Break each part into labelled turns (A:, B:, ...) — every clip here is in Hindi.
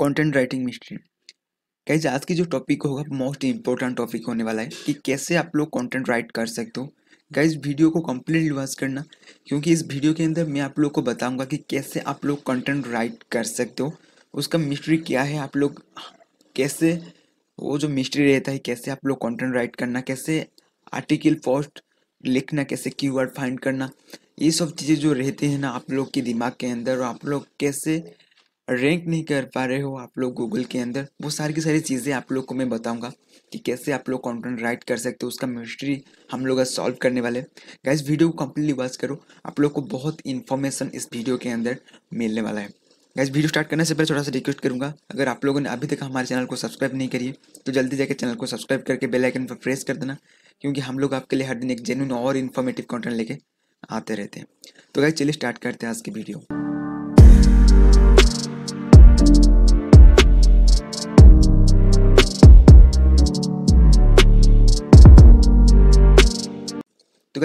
A: कंटेंट राइटिंग मिस्ट्री कैसे आज की जो टॉपिक होगा मोस्ट इंपॉर्टेंट टॉपिक होने वाला है कि कैसे आप लोग कंटेंट राइट कर सकते हो गाइज वीडियो को कम्प्लीटली वॉच करना क्योंकि इस वीडियो के अंदर मैं आप लोग को बताऊंगा कि कैसे आप लोग कंटेंट राइट कर सकते हो उसका मिस्ट्री क्या है आप लोग कैसे वो जो मिस्ट्री रहता है कैसे आप लोग कंटेंट राइट करना कैसे आर्टिकल पोस्ट लिखना कैसे कीवर्ड फाइंड करना ये सब चीज़ें जो रहती हैं ना आप लोग के दिमाग के अंदर और आप लोग कैसे रैंक नहीं कर पा रहे हो आप लोग गूगल के अंदर वो सारी की सारी चीज़ें आप लोग को मैं बताऊंगा कि कैसे आप लोग कंटेंट राइट कर सकते हो उसका मिस्ट्री हम लोग सॉल्व करने वाले गाइस वीडियो को कम्प्लीटली वॉच करो आप लोग को बहुत इन्फॉर्मेशन इस वीडियो के अंदर मिलने वाला है गैस वीडियो स्टार्ट करने से पहले थोड़ा सा रिक्वेस्ट करूंगा अगर आप लोगों ने अभी तक हमारे चैनल को सब्सक्राइब नहीं करिए तो जल्दी जाकर चैनल को सब्सक्राइब करके बेल आइकन पर प्रेस कर देना क्योंकि हम लोग आपके लिए हर दिन एक जेन्यून और इन्फॉर्मेटिव कंटेंट लेके आते रहते हैं तो गैस चलिए स्टार्ट करते हैं आज की वीडियो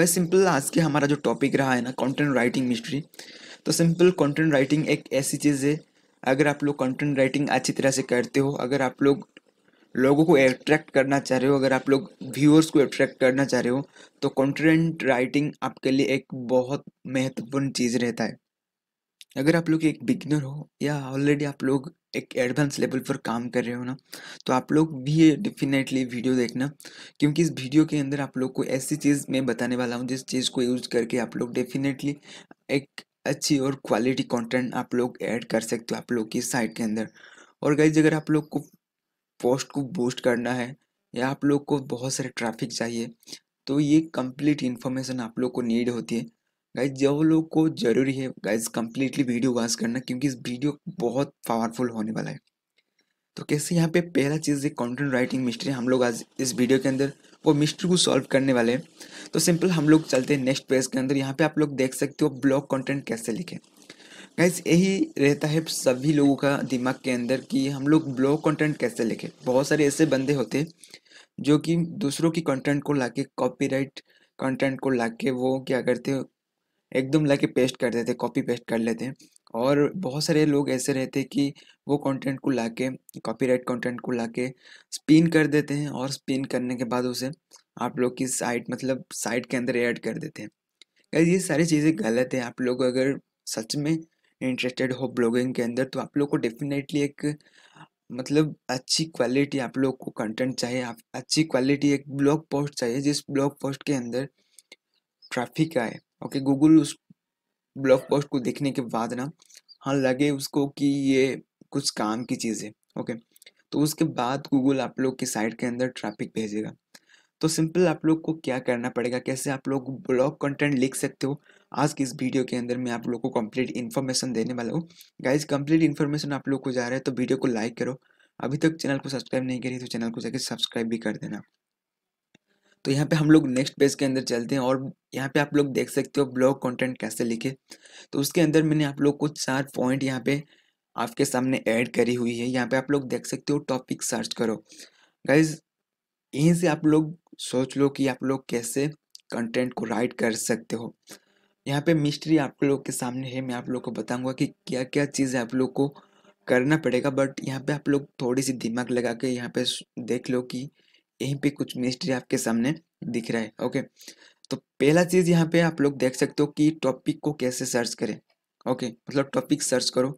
A: वह सिंपल आज के हमारा जो टॉपिक रहा है ना कंटेंट राइटिंग मिस्ट्री तो सिंपल कंटेंट राइटिंग एक ऐसी चीज़ है अगर आप लोग कंटेंट राइटिंग अच्छी तरह से करते हो अगर आप लोग लोगों को अट्रैक्ट करना चाह रहे हो अगर आप लोग व्यूअर्स को अट्रैक्ट करना चाह रहे हो तो कंटेंट राइटिंग आपके लिए एक बहुत महत्वपूर्ण चीज़ रहता है अगर आप लोग एक बिगनर हो या ऑलरेडी आप लोग एक एडवांस लेवल पर काम कर रहे हो ना तो आप लोग भी ये डेफिनेटली वीडियो देखना क्योंकि इस वीडियो के अंदर आप लोग को ऐसी चीज़ मैं बताने वाला हूँ जिस चीज़ को यूज़ करके आप लोग डेफिनेटली एक अच्छी और क्वालिटी कंटेंट आप लोग ऐड कर सकते हो आप लोग की साइट के अंदर और गाइज अगर आप लोग को पोस्ट को बूस्ट करना है या आप लोग को बहुत सारे ट्रैफिक चाहिए तो ये कंप्लीट इन्फॉर्मेशन आप लोग को नीड होती है गाइज जो लोग को जरूरी है गाइज कम्प्लीटली वीडियो वॉच करना क्योंकि इस वीडियो बहुत पावरफुल होने वाला है तो कैसे यहाँ पे पहला चीज़ है कंटेंट राइटिंग मिस्ट्री हम लोग आज इस वीडियो के अंदर वो मिस्ट्री को सॉल्व करने वाले हैं तो सिंपल हम लोग चलते हैं नेक्स्ट पेज के अंदर यहाँ पे आप लोग देख सकते हो ब्लॉग कंटेंट कैसे लिखें गाइज यही रहता है सभी लोगों का दिमाग के अंदर कि हम लोग ब्लॉग कंटेंट कैसे लिखें बहुत सारे ऐसे बंदे होते जो कि दूसरों की कंटेंट को लाके कॉपीराइट कंटेंट को लाके वो क्या करते एकदम लाके पेस्ट कर देते कॉपी पेस्ट कर लेते हैं और बहुत सारे लोग ऐसे रहते कि वो कंटेंट को लाके कॉपीराइट कंटेंट को लाके स्पिन कर देते हैं और स्पिन करने के बाद उसे आप लोग की साइट मतलब साइट के अंदर ऐड कर देते हैं गाइज ये सारी चीज़ें गलत है आप लोग अगर सच में इंटरेस्टेड हो ब्लॉगिंग के अंदर तो आप लोग को डेफिनेटली एक मतलब अच्छी क्वालिटी आप लोग को कंटेंट चाहिए आप अच्छी क्वालिटी एक ब्लॉग पोस्ट चाहिए जिस ब्लॉग पोस्ट के अंदर ट्रैफिक आए ओके गूगल उस ब्लॉग पोस्ट को देखने के बाद ना हाँ लगे उसको कि ये कुछ काम की चीज़ है ओके तो उसके बाद गूगल आप लोग की साइट के अंदर ट्रैफिक भेजेगा तो सिंपल आप लोग को क्या करना पड़ेगा कैसे आप लोग ब्लॉग कंटेंट लिख सकते हो आज की इस वीडियो के अंदर मैं आप लोग को कंप्लीट इन्फॉर्मेशन देने वाला हूँ गाइज कंप्लीट इन्फॉर्मेशन आप लोग को जा रहा है तो वीडियो को लाइक करो अभी तक चैनल को सब्सक्राइब नहीं करी तो चैनल को जाकर सब्सक्राइब भी कर देना तो यहाँ पे हम लोग नेक्स्ट पेज के अंदर चलते हैं और यहाँ पे आप लोग देख सकते हो ब्लॉग कंटेंट कैसे लिखे तो उसके अंदर मैंने आप लोग को चार पॉइंट यहाँ पे आपके सामने ऐड करी हुई है यहाँ पे आप लोग देख सकते हो टॉपिक सर्च करो गाइज यहीं से आप लोग सोच लो कि आप लोग कैसे कंटेंट को राइट कर सकते हो यहाँ पे मिस्ट्री आप लोग के सामने है मैं आप लोग को बताऊंगा कि क्या क्या चीज़ें आप लोग को करना पड़ेगा बट यहाँ पे आप लोग थोड़ी सी दिमाग लगा के यहाँ पे देख लो कि यहीं पे कुछ मिस्ट्री आपके सामने दिख रहा है ओके तो पहला चीज़ यहाँ पे आप लोग देख सकते हो कि टॉपिक को कैसे सर्च करें ओके मतलब टॉपिक सर्च करो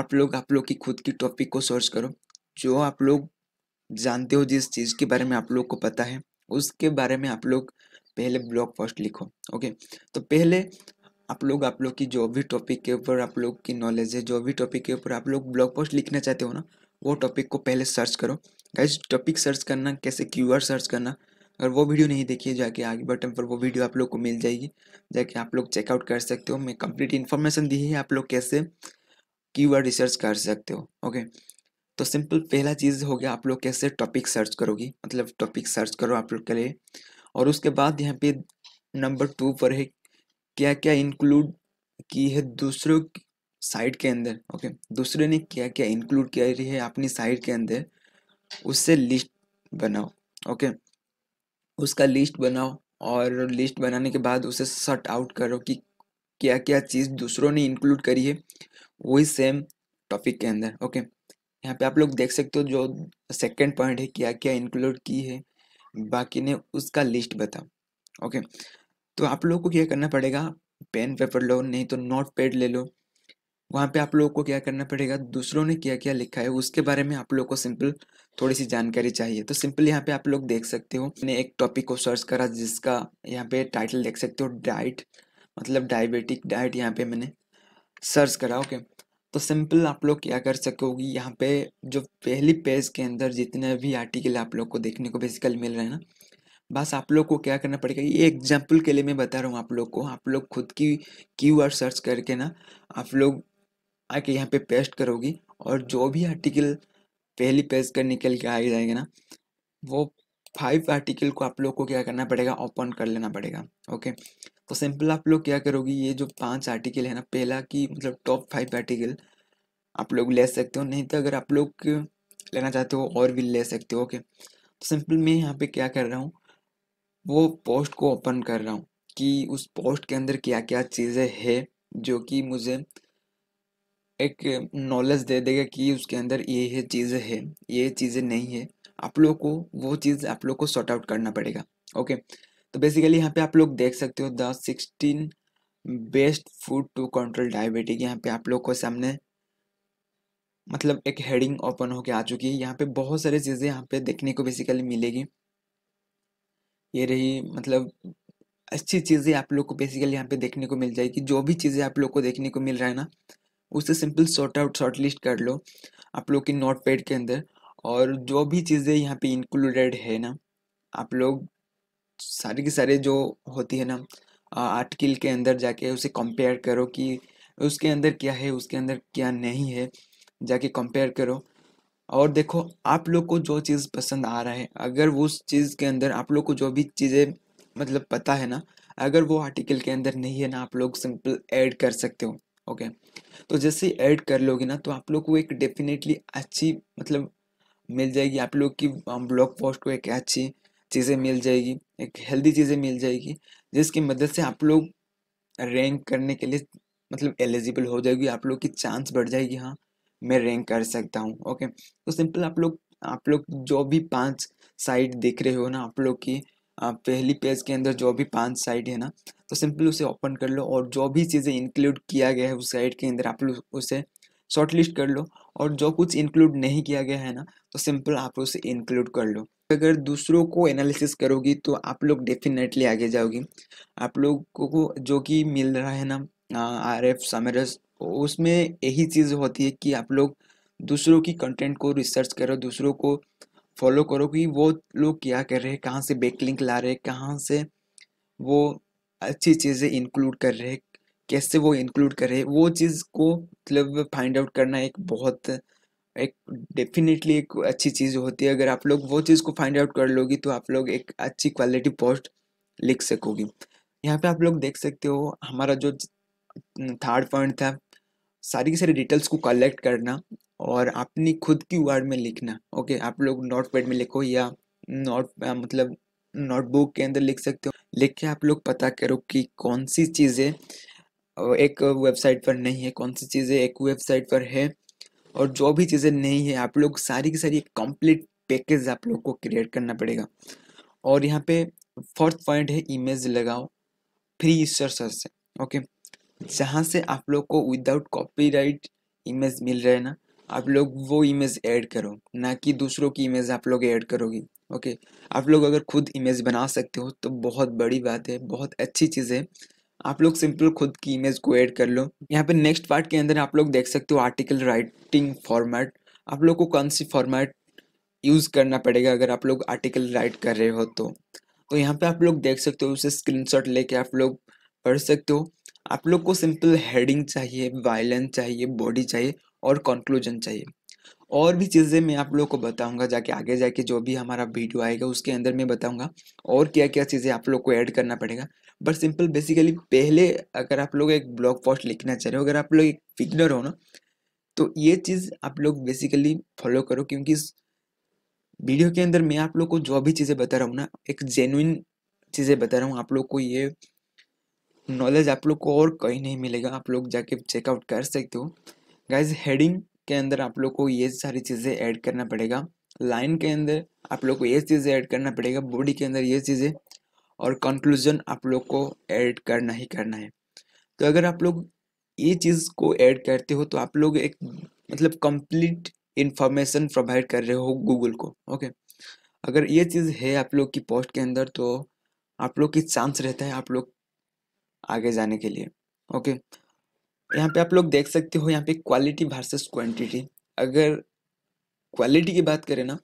A: आप लोग आप लोग की खुद की टॉपिक को सर्च करो जो आप लोग जानते हो जिस चीज़ के बारे में आप लोग को पता है उसके बारे में आप लोग पहले ब्लॉग पोस्ट लिखो ओके तो पहले आप लोग आप लोग की जो भी टॉपिक के ऊपर आप लोग की नॉलेज है जो भी टॉपिक के ऊपर आप लोग ब्लॉग पोस्ट लिखना चाहते हो ना वो टॉपिक को पहले सर्च करो गाइज टॉपिक सर्च करना कैसे क्यू सर्च करना अगर वो वीडियो नहीं देखिए जाके आगे बटन पर वो वीडियो आप लोग को मिल जाएगी जाके आप लोग चेकआउट कर सकते हो मैं कंप्लीट इन्फॉर्मेशन दी है आप लोग कैसे की रिसर्च कर सकते हो ओके तो सिंपल पहला चीज़ हो गया आप लोग कैसे टॉपिक सर्च करोगी मतलब टॉपिक सर्च करो आप लोग के लिए और उसके बाद यहाँ पे नंबर टू पर है क्या क्या इंक्लूड की है दूसरों साइट के अंदर ओके दूसरे ने क्या क्या इंक्लूड किया है अपनी साइट के अंदर उससे लिस्ट बनाओ ओके उसका लिस्ट बनाओ और लिस्ट बनाने के बाद उसे सर्ट आउट करो कि क्या क्या चीज़ दूसरों ने इंक्लूड करी है वही सेम टॉपिक के अंदर ओके यहाँ पे आप लोग देख सकते हो जो सेकंड पॉइंट है क्या क्या इंक्लूड की है बाकी ने उसका लिस्ट बताओ ओके तो आप लोगों को क्या करना पड़ेगा पेन पेपर लो नहीं तो नोट पैड ले लो वहाँ पे आप लोगों को क्या करना पड़ेगा दूसरों ने क्या क्या लिखा है उसके बारे में आप लोगों को सिंपल थोड़ी सी जानकारी चाहिए तो सिंपली यहाँ पे आप लोग देख सकते हो मैंने एक टॉपिक को सर्च करा जिसका यहाँ पे टाइटल देख सकते हो डाइट मतलब डायबिटिक डाइट यहाँ पे मैंने सर्च करा ओके तो सिंपल आप लोग क्या कर सकोगी यहाँ पे जो पहली पेज के अंदर जितने भी आर्टिकल आप लोग को देखने को बेसिकली मिल रहे हैं ना बस आप लोग को क्या करना पड़ेगा ये एग्जाम्पल के लिए मैं बता रहा हूँ आप लोग को आप लोग खुद की क्यू सर्च करके ना आप लोग आके यहाँ पे पेस्ट करोगी और जो भी आर्टिकल पहली पेज कर निकल के आ ही जाएगा ना वो फाइव आर्टिकल को आप लोग को क्या करना पड़ेगा ओपन कर लेना पड़ेगा ओके तो सिंपल आप लोग क्या करोगे ये जो पांच आर्टिकल है ना पहला की मतलब टॉप फाइव आर्टिकल आप लोग ले सकते हो नहीं तो अगर आप लोग लेना चाहते हो और भी ले सकते हो ओके तो सिंपल मैं यहाँ पे क्या कर रहा हूँ वो पोस्ट को ओपन कर रहा हूँ कि उस पोस्ट के अंदर क्या क्या चीज़ें हैं जो कि मुझे एक नॉलेज दे देगा कि उसके अंदर ये ये चीज़ है ये चीज़ें नहीं है आप लोग को वो चीज़ आप लोग को सॉर्ट आउट करना पड़ेगा ओके तो बेसिकली यहाँ पे आप लोग देख सकते हो the sixteen best food to control diabetic यहाँ पे आप लोग को सामने मतलब एक हेडिंग ओपन होके आ चुकी है यहाँ पे बहुत सारी चीज़ें यहाँ पे देखने को बेसिकली मिलेगी ये रही मतलब अच्छी चीज़ें आप लोग को बेसिकली यहाँ पे देखने को मिल जाएगी जो भी चीज़ें आप लोग को देखने को मिल रहा है ना उसे simple sort out short list कर लो आप लोग की नोट पैड के अंदर और जो भी चीज़ें यहाँ पे इंक्लूडेड है ना आप लोग सारे के सारे जो होती है ना आर्टिकल के अंदर जाके उसे कंपेयर करो कि उसके अंदर क्या है उसके अंदर क्या नहीं है जाके कंपेयर करो और देखो आप लोग को जो चीज़ पसंद आ रहा है अगर उस चीज़ के अंदर आप लोग को जो भी चीज़ें मतलब पता है ना अगर वो आर्टिकल के अंदर नहीं है ना आप लोग सिंपल ऐड कर सकते हो ओके तो जैसे ऐड कर लोगे ना तो आप लोग को एक डेफिनेटली अच्छी मतलब मिल जाएगी आप लोग की ब्लॉग पोस्ट को एक अच्छी चीज़ें मिल जाएगी एक हेल्दी चीज़ें मिल जाएगी जिसकी मदद से आप लोग रैंक करने के लिए मतलब एलिजिबल हो जाएगी आप लोग की चांस बढ़ जाएगी हाँ मैं रैंक कर सकता हूँ ओके तो सिंपल आप लोग आप लोग जो भी पांच साइट देख रहे हो ना आप लोग की पहली पेज के अंदर जो भी पांच साइट है ना तो सिंपल उसे ओपन कर लो और जो भी चीज़ें इंक्लूड किया गया है उस साइट के अंदर आप लोग उसे शॉर्ट लिस्ट कर लो और जो कुछ इंक्लूड नहीं किया गया है ना तो सिंपल आप उसे इंक्लूड कर लो अगर दूसरों को एनालिसिस करोगी तो आप लोग डेफिनेटली आगे जाओगी आप लोग को जो कि मिल रहा है ना आर एफ समरस उसमें यही चीज़ होती है कि आप लोग दूसरों की कंटेंट को रिसर्च करो दूसरों को फॉलो करो कि वो लोग क्या कर रहे हैं कहाँ से लिंक ला रहे हैं कहाँ से वो अच्छी चीज़ें इंक्लूड कर रहे हैं कैसे वो इंक्लूड कर रहे हैं वो चीज़ को मतलब फाइंड आउट करना एक बहुत एक डेफिनेटली एक अच्छी चीज़ होती है अगर आप लोग वो चीज़ को फाइंड आउट कर लोगी तो आप लोग एक अच्छी क्वालिटी पोस्ट लिख सकोगी यहाँ पे आप लोग देख सकते हो हमारा जो थर्ड पॉइंट था सारी की सारी डिटेल्स को कलेक्ट करना और अपनी खुद की वर्ड में लिखना ओके आप लोग नोट पैड में लिखो या नोट मतलब नोटबुक के अंदर लिख सकते हो लिख के आप लोग पता करो कि कौन सी चीज़ें एक वेबसाइट पर नहीं है कौन सी चीज़ें एक वेबसाइट पर है और जो भी चीज़ें नहीं है आप लोग सारी की सारी कंप्लीट पैकेज आप लोग को क्रिएट करना पड़ेगा और यहाँ पे फोर्थ पॉइंट है इमेज लगाओ फ्री सोर्सेस से ओके जहाँ से आप लोग को विदाउट कॉपीराइट इमेज मिल रहा है ना आप लोग वो इमेज ऐड करो ना कि दूसरों की इमेज आप लोग ऐड करोगे ओके आप लोग अगर खुद इमेज बना सकते हो तो बहुत बड़ी बात है बहुत अच्छी चीज़ है आप लोग सिंपल खुद की इमेज को ऐड कर लो यहाँ पे नेक्स्ट पार्ट के अंदर आप लोग देख सकते हो आर्टिकल राइटिंग फॉर्मेट आप लोग को कौन सी फॉर्मेट यूज़ करना पड़ेगा अगर आप लोग आर्टिकल राइट कर रहे हो तो तो यहाँ पे आप लोग देख सकते हो उसे स्क्रीनशॉट लेके आप लोग पढ़ सकते हो आप लोग को सिंपल हेडिंग चाहिए वायलेंस चाहिए बॉडी चाहिए और कंक्लूजन चाहिए और भी चीज़ें मैं आप लोगों को बताऊंगा जाके आगे जाके जो भी हमारा वीडियो आएगा उसके अंदर मैं बताऊंगा और क्या क्या चीज़ें आप लोग को ऐड करना पड़ेगा बट सिंपल बेसिकली पहले अगर आप लोग एक ब्लॉग पोस्ट लिखना चाह रहे हो अगर आप लोग एक फिगनर हो ना तो ये चीज़ आप लोग बेसिकली फॉलो करो क्योंकि इस वीडियो के अंदर मैं आप लोग को जो भी चीज़ें बता रहा हूँ ना एक जेनुइन चीज़ें बता रहा हूँ आप लोग को ये नॉलेज आप लोग को और कहीं नहीं मिलेगा आप लोग जाके चेकआउट कर सकते हो गाइज हेडिंग के अंदर आप लोग को ये सारी चीज़ें ऐड करना पड़ेगा लाइन के अंदर आप लोग को ये चीज़ें ऐड करना पड़ेगा बॉडी के अंदर ये चीज़ें और कंक्लूजन आप लोग को ऐड करना ही करना है तो अगर आप लोग ये चीज़ को ऐड करते हो तो आप लोग एक मतलब कंप्लीट इन्फॉर्मेशन प्रोवाइड कर रहे हो गूगल को ओके अगर ये चीज़ है आप लोग की पोस्ट के अंदर तो आप लोग की चांस रहता है आप लोग आगे जाने के लिए ओके यहाँ पे आप लोग देख सकते हो यहाँ पे क्वालिटी वर्सेस क्वांटिटी अगर क्वालिटी की बात करें ना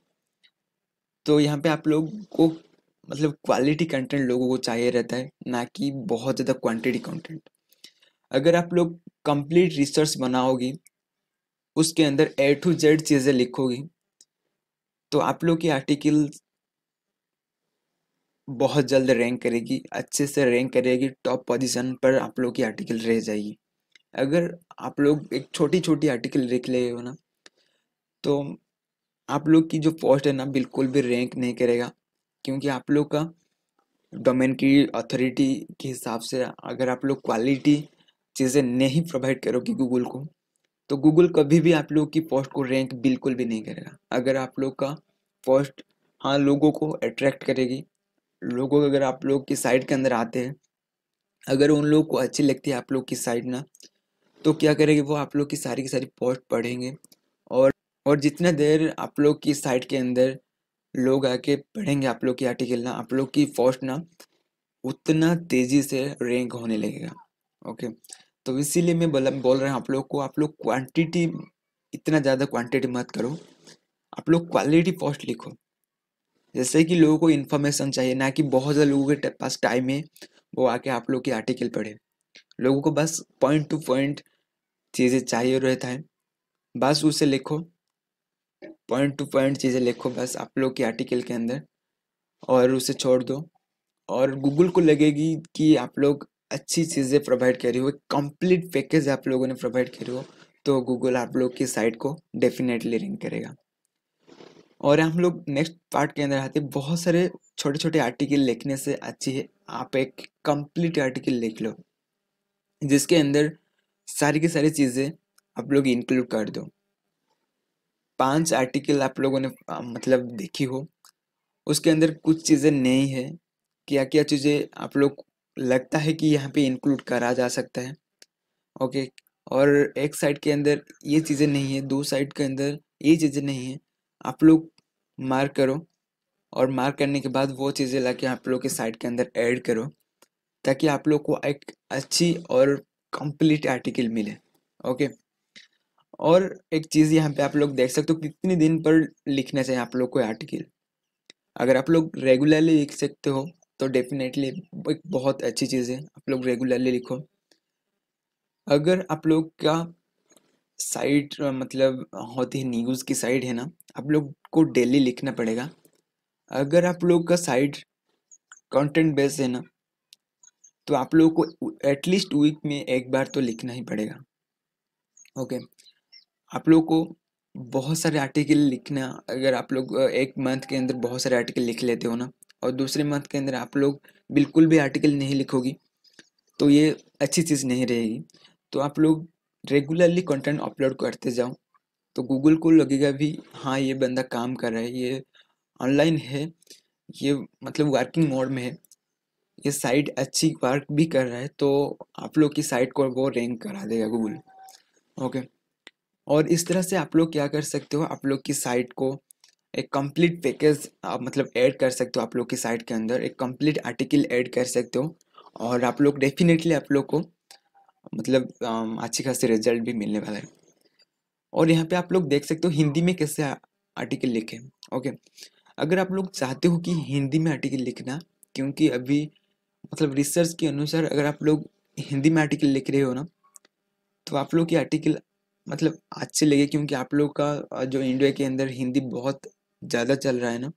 A: तो यहाँ पे आप लोग को मतलब क्वालिटी कंटेंट लोगों को चाहिए रहता है ना कि बहुत ज़्यादा क्वांटिटी कंटेंट अगर आप लोग कंप्लीट रिसर्च बनाओगी उसके अंदर ए टू जेड चीज़ें लिखोगी तो आप लोग की आर्टिकल बहुत जल्द रैंक करेगी अच्छे से रैंक करेगी टॉप पोजीशन पर आप लोग की आर्टिकल रह जाएगी अगर आप लोग एक छोटी छोटी आर्टिकल लिख ले हो ना तो आप लोग की जो पोस्ट है ना बिल्कुल भी रैंक नहीं करेगा क्योंकि आप लोग का डोमेन की अथॉरिटी के हिसाब से अगर आप लोग क्वालिटी चीज़ें नहीं प्रोवाइड करोगे गूगल को तो गूगल कभी भी आप लोग की पोस्ट को रैंक बिल्कुल भी नहीं करेगा अगर आप लोग का पोस्ट हाँ लोगों को अट्रैक्ट करेगी लोगों अगर आप लोग की साइट के अंदर आते हैं अगर उन लोग को अच्छी लगती है आप लोग की साइट ना तो क्या करेंगे वो आप लोग की सारी की सारी पोस्ट पढ़ेंगे और और जितना देर आप लोग की साइट के अंदर लोग आके पढ़ेंगे आप लोग की आर्टिकल ना आप लोग की पोस्ट ना उतना तेज़ी से रैंक होने लगेगा ओके तो इसीलिए मैं बोला बोल रहा हूँ आप लोग को आप लोग क्वांटिटी इतना ज़्यादा क्वांटिटी मत करो आप लोग क्वालिटी पोस्ट लिखो जैसे कि लोगों को इन्फॉर्मेशन चाहिए ना कि बहुत ज़्यादा लोगों के पास टाइम है वो आके आप लोग की आर्टिकल पढ़े लोगों को बस पॉइंट टू पॉइंट चीज़ें चाहिए रहता है बस उसे लिखो पॉइंट टू पॉइंट चीज़ें लिखो बस आप लोग के आर्टिकल के अंदर और उसे छोड़ दो और गूगल को लगेगी कि आप लोग अच्छी चीज़ें प्रोवाइड कर रही हो कंप्लीट पैकेज आप लोगों ने प्रोवाइड करी हो तो गूगल आप लोग की साइट को डेफिनेटली रिंग करेगा और हम लोग नेक्स्ट पार्ट के अंदर आते बहुत सारे छोटे छोटे आर्टिकल लिखने से अच्छी है आप एक कंप्लीट आर्टिकल लिख लो जिसके अंदर सारी की सारी चीज़ें आप लोग इंक्लूड कर दो पांच आर्टिकल आप लोगों ने मतलब देखी हो उसके अंदर कुछ चीज़ें नहीं है क्या क्या चीज़ें आप लोग लगता है कि यहाँ पे इंक्लूड करा जा सकता है ओके और एक साइड के अंदर ये चीज़ें नहीं है दो साइड के अंदर ये चीज़ें नहीं है आप लोग मार्क करो और मार्क करने के बाद वो चीज़ें लाके आप लोग के साइड के अंदर ऐड करो ताकि आप लोग को एक अच्छी और कंप्लीट आर्टिकल मिले ओके और एक चीज़ यहाँ पे आप लोग देख सकते हो कितने दिन पर लिखना चाहिए आप लोग को आर्टिकल अगर आप लोग रेगुलरली लिख सकते हो तो डेफिनेटली एक बहुत अच्छी चीज़ है आप लोग रेगुलरली लिखो अगर आप लोग का साइट मतलब होती है न्यूज़ की साइट है ना आप लोग को डेली लिखना पड़ेगा अगर आप लोग का साइट कंटेंट बेस है ना तो आप लोगों को एटलीस्ट वीक में एक बार तो लिखना ही पड़ेगा ओके आप लोगों को बहुत सारे आर्टिकल लिखना अगर आप लोग एक मंथ के अंदर बहुत सारे आर्टिकल लिख लेते हो ना और दूसरे मंथ के अंदर आप लोग बिल्कुल भी आर्टिकल नहीं लिखोगी तो ये अच्छी चीज़ नहीं रहेगी तो आप लोग रेगुलरली कंटेंट अपलोड करते जाओ तो गूगल को लगेगा भी हाँ ये बंदा काम कर रहा है ये ऑनलाइन है ये मतलब वर्किंग मोड में है ये साइट अच्छी वर्क भी कर रहा है तो आप लोग की साइट को वो रैंक करा देगा गूगल ओके और इस तरह से आप लोग क्या कर सकते हो आप लोग की साइट को एक कंप्लीट पैकेज मतलब ऐड कर सकते हो आप लोग की साइट के अंदर एक कंप्लीट आर्टिकल ऐड कर सकते हो और आप लोग डेफिनेटली आप लोग को मतलब अच्छी खासी रिजल्ट भी मिलने वाला है और यहाँ पे आप लोग देख सकते हो हिंदी में कैसे आर्टिकल लिखे ओके अगर आप लोग चाहते हो कि हिंदी में आर्टिकल लिखना क्योंकि अभी मतलब रिसर्च के अनुसार अगर आप लोग हिंदी में आर्टिकल लिख रहे हो ना तो आप लोग के आर्टिकल मतलब अच्छे लगे क्योंकि आप लोग का जो इंडिया के अंदर हिंदी बहुत ज़्यादा चल रहा है ना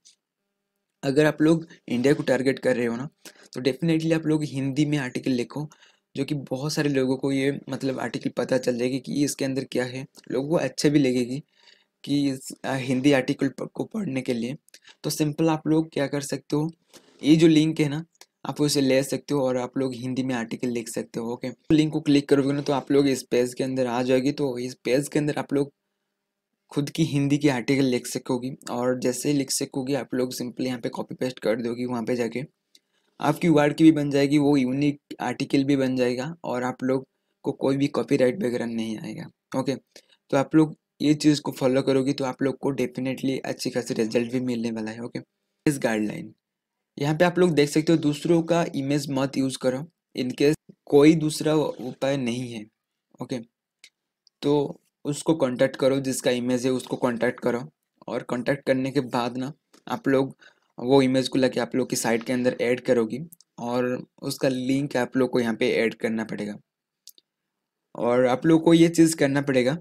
A: अगर आप लोग इंडिया को टारगेट कर रहे हो ना तो डेफिनेटली आप लोग हिंदी में आर्टिकल लिखो जो कि बहुत सारे लोगों को ये मतलब आर्टिकल पता चल जाएगी कि इसके अंदर क्या है लोगों को अच्छे भी लगेगी कि इस हिंदी आर्टिकल को पढ़ने के लिए तो सिंपल आप लोग क्या कर सकते हो ये जो लिंक है ना आप उसे ले सकते हो और आप लोग हिंदी में आर्टिकल लिख सकते हो ओके लिंक को क्लिक करोगे ना तो आप लोग इस पेज के अंदर आ जाएगी तो इस पेज के अंदर आप लोग खुद की हिंदी की आर्टिकल लिख सकोगी और जैसे ही लिख सकोगी आप लोग सिंपली यहाँ पे कॉपी पेस्ट कर दोगी वहाँ पे जाके आपकी वर्ड की भी बन जाएगी वो यूनिक आर्टिकल भी बन जाएगा और आप लोग को कोई भी राइट वगैरह नहीं आएगा ओके तो आप लोग ये चीज़ को फॉलो करोगी तो आप लोग को डेफिनेटली अच्छी खासी रिजल्ट भी मिलने वाला है ओके इस गाइडलाइन यहाँ पे आप लोग देख सकते हो दूसरों का इमेज मत यूज़ करो इनकेस कोई दूसरा उपाय नहीं है ओके तो उसको कांटेक्ट करो जिसका इमेज है उसको कांटेक्ट करो और कांटेक्ट करने के बाद ना आप लोग वो इमेज को लेके आप लोग की साइट के अंदर ऐड करोगी और उसका लिंक आप लोग को यहाँ पे ऐड करना पड़ेगा और आप लोग को ये चीज़ करना पड़ेगा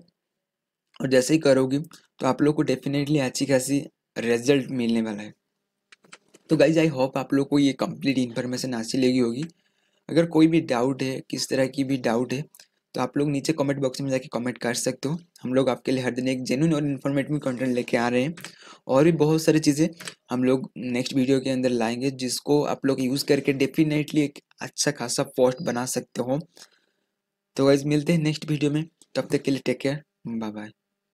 A: और जैसे ही करोगी तो आप लोग को डेफिनेटली अच्छी खासी रिजल्ट मिलने वाला है तो गाइज आई होप आप लोग को ये कम्प्लीट इन्फॉर्मेशन अच्छी लगी होगी अगर कोई भी डाउट है किस तरह की भी डाउट है तो आप लोग नीचे कमेंट बॉक्स में जाके कमेंट कर सकते हो हम लोग आपके लिए हर दिन एक जेन्यून और इन्फॉर्मेटिव कंटेंट लेके आ रहे हैं और भी बहुत सारी चीज़ें हम लोग नेक्स्ट वीडियो के अंदर लाएंगे जिसको आप लोग यूज़ करके डेफिनेटली एक अच्छा खासा पोस्ट बना सकते हो तो गाइज मिलते हैं नेक्स्ट वीडियो में तब तक के लिए टेक केयर बाय बाय